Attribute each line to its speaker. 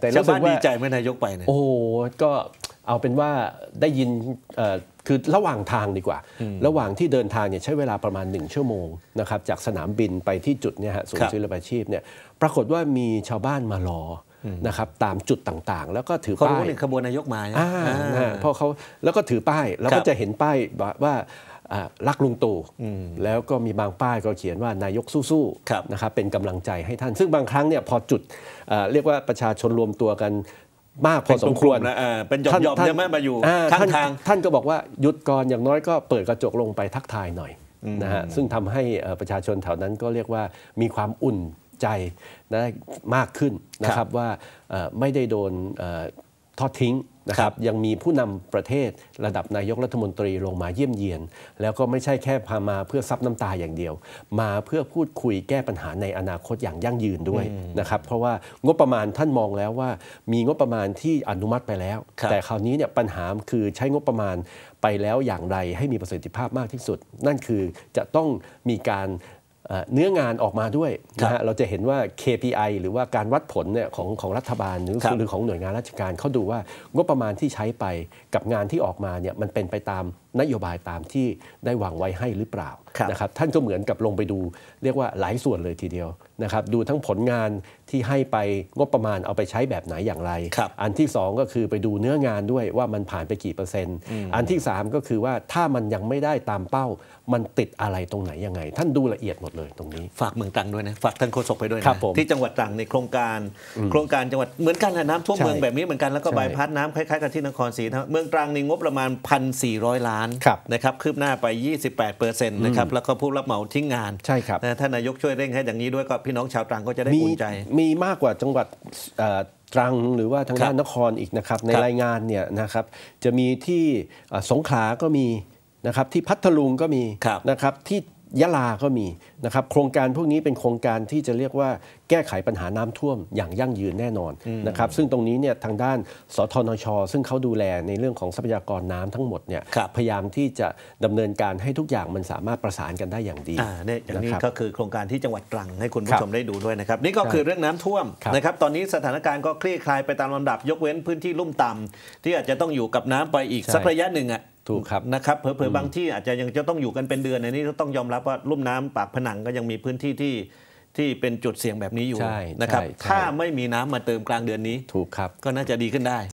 Speaker 1: แต่รา้บ้านดีใจเมื่อนายกไปเนี่
Speaker 2: ยโอ้ก็เอาเป็นว่าได้ยินคือระหว่างทางดีกว่า ระหว่างที่เดินทางเนี่ยใช้เวลาประมาณหนึ่งชั่วโมงนะครับจากสนามบินไปที่จุดเนี่ยฮะศูนย์ศิลปาชีพเนี่ยปรากฏว่ามีชาวบ้านมารอนะครับตามจุดต่างๆ แล้วก็ถือป้ายเขารู้ในขบวนนายกมาเพราะเขาแล้วก็ถือป้ายแล้วก็จะเห็นป้ายว่ารักลุงตู่แล้วก็มีบางป้ายก็เขียนว่านายกสู้ๆนะครับเป็นกำลังใจให้ท่านซึ่งบางครั้งเนี่ยพอจุดเรียกว่าประชาชนรวมตัวกันมากพอสมควรนะเป็นหย่อมๆใช่ไหมมาอยู่ข้างทางท่านก็บอกว่าหยุดก่อนอย่างน้อยก็เปิดกระจกลงไปทักทายหน่อยนะฮะซึ่งทำให้ประชาชนแถวนั้นก็เรียกว่ามีความอุ่นใจนะมากขึ้นนะครับว่าไม่ได้โดนทอดทิ้งนะครับยังมีผู้นำประเทศระดับนายกรัฐมนตรีลงมาเยี่ยมเยียน แล้วก็ไม่ใช่แค่พามาเพื่อซับน้ำตาอย่างเดียว มาเพื่อพูดคุยแก้ปัญหาในอนาคตอย่างยั่งยืนด้วยนะครับเพราะว่างบประมาณท่านมองแล้วว่า มีงบประมาณที่อนุมัติไปแล้ว แต่คราวนี้เนี่ยปัญหาคือใช้งบประมาณไปแล้วอย่างไรให้มีประสิทธิภาพมากที่สุด นั่นคือจะต้องมีการเนื้องานออกมาด้วยนะฮะ เราจะเห็นว่า KPI หรือว่าการวัดผลเนี่ยของของรัฐบาลหรือหรือของหน่วยงานราชการเขาดูว่างบประมาณที่ใช้ไป กับงานที่ออกมาเนี่ยมันเป็นไปตามนโยบายตามที่ได้วางไว้ให้หรือเปล่านะครับท่านก็เหมือนกับลงไปดู เรียกว่าหลายส่วนเลยทีเดียวนะครับดูทั้งผลงานที่ให้ไปงบประมาณเอาไปใช้แบบไหนอย่างไรรอันที่ 2 ก็คือไปดูเนื้องานด้วยว่ามันผ่านไปกี่เปอร์เซ็นต์อันที่ 3 ก็คือว่าถ้ามันยังไม่ได้ตามเป้ามันติดอะไรตรงไหนยังไง ท่านดูละเอียดหมดเลยเลยตรงนี้ฝากเมืองตรังด้วยนะฝากท่านโฆษกไปด้วยนะที่จังหวัดตรังในโครงการ โครงการจังหวัดเหมือนกั
Speaker 1: นแหละน้ำท่วมเมืองแบบนี้เหมือนกันแล้วก็บายพัดน้ำคล้ายๆกันที่นครศรีเมืองตรังในงบประมาณ 1,400 ล้านนะครับคืบหน้าไป 28เปอร์เซ็นต์นะครับแล้วก็ผู้รับเหมาทิ้งงานใช่ครับท่านนายกช่วยเร่งให้อย่างนี้ด้วยก็พี่น้องชาวตรังก็จะได้อุ่นใจ
Speaker 2: มีมากกว่าจังหวัดตรังหรือว่าทางด้านนครอีกนะครับในรายงานเนี่ยนะครับ จะมีที่สงขลาก็มีนะครับที่พัทลุงก็มีนะครับที่ยะลาก็มีนะครับโครงการพวกนี้เป็นโครงการที่จะเรียกว่า แก้ไขปัญหาน้ำท่วมอย่างยั่งยืนแน่นอนนะครับซึ่งตรงนี้เนี่ยทางด้านสทนชซึ่งเขาดูแลในเรื่องของทรัพยากรน้ำทั้งหมดเนี่ยพยายามที่จะดำเนินการให้ทุกอย่างมันสามารถประสานกันได้อย่างดีเนี่ยอย่างนี้ก็คือโครงการที่จังหวัดตรังให้คุณผู้ชมได้ดูด้วยนะครับ นี่ก็คือเรื่
Speaker 1: องน้ำท่วมนะครับตอนนี้สถานการณ์ก็คลี่คลายไปตามลำดับยกเว้นพื้นที่ลุ่มต่ำ ที่อาจจะต้องอยู่กับน้ำไปอีกสักระยะหนึ่งอ่ะถูกครับนะครับเผลอๆบางที่อาจจะยังจะต้องอยู่กันเป็นเดือนในนี้ต้องยอมรับว่าลุ่มน้ำปากผนังก็ยังมีพื้นที่ที่ที่เป็นจุดเสี่ยงแบบนี้อยู่นะครับถ้าไม่มีน้ำมาเติมกลางเดือนนี้ถูกครับ ก็น่าจะดีขึ้นได้